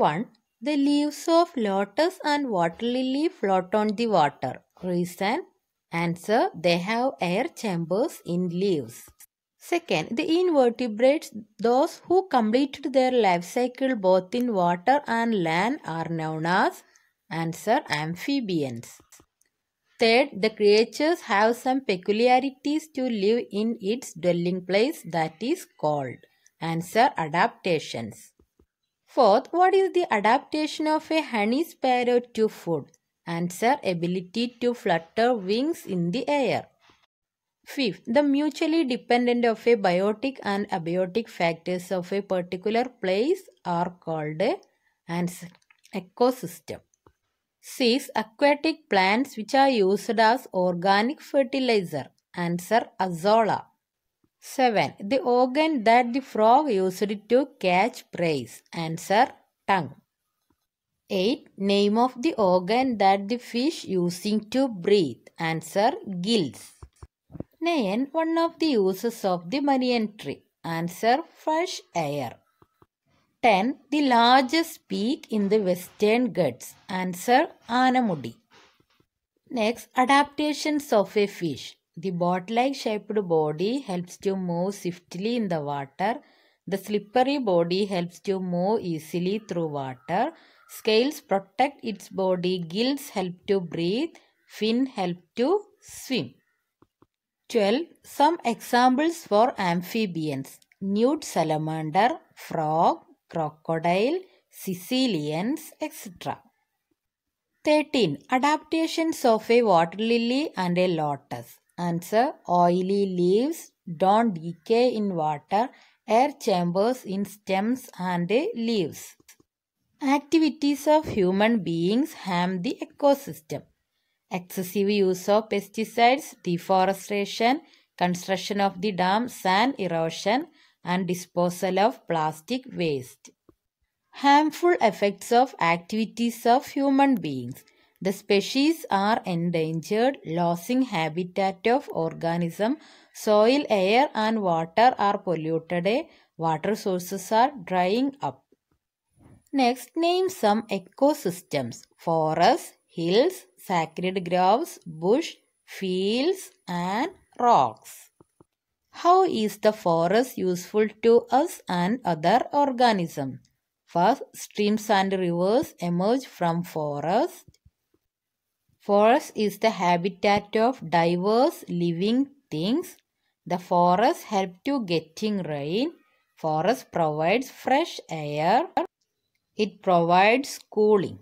1. The leaves of lotus and water lily float on the water. Reason? Answer. They have air chambers in leaves. Second, the invertebrates, those who completed their life cycle both in water and land are known as answer amphibians. Third, the creatures have some peculiarities to live in its dwelling place that is called answer adaptations. Fourth, what is the adaptation of a honey sparrow to food? Answer, ability to flutter wings in the air. Fifth, the mutually dependent of a biotic and abiotic factors of a particular place are called an ecosystem. Sixth, aquatic plants which are used as organic fertilizer. Answer, azolla. 7. The organ that the frog used to catch prey. Answer tongue. 8. Name of the organ that the fish using to breathe. Answer gills. 9. One of the uses of the banyan tree. Answer fresh air. 10. The largest peak in the Western Ghats. Answer Anamudi. Next, adaptations of a fish. The boat-like shaped body helps to move swiftly in the water. The slippery body helps to move easily through water. Scales protect its body. Gills help to breathe. Fin help to swim. 12. Some examples for amphibians. Newt salamander, frog, crocodile, Sicilians, etc. 13. Adaptations of a water lily and a lotus. Answer Oily leaves don't decay in water, air chambers in stems and leaves. Activities of human beings harm the ecosystem. Excessive use of pesticides, deforestation, construction of the dams, sand erosion, and disposal of plastic waste. Harmful effects of activities of human beings. The species are endangered, losing habitat of organism. Soil, air and water are polluted. Water sources are drying up. Next, name some ecosystems. Forests, hills, sacred groves, bush, fields and rocks. How is the forest useful to us and other organisms? First, streams and rivers emerge from forests. Forest is the habitat of diverse living things. The forest helps to getting rain. Forest provides fresh air. It provides cooling.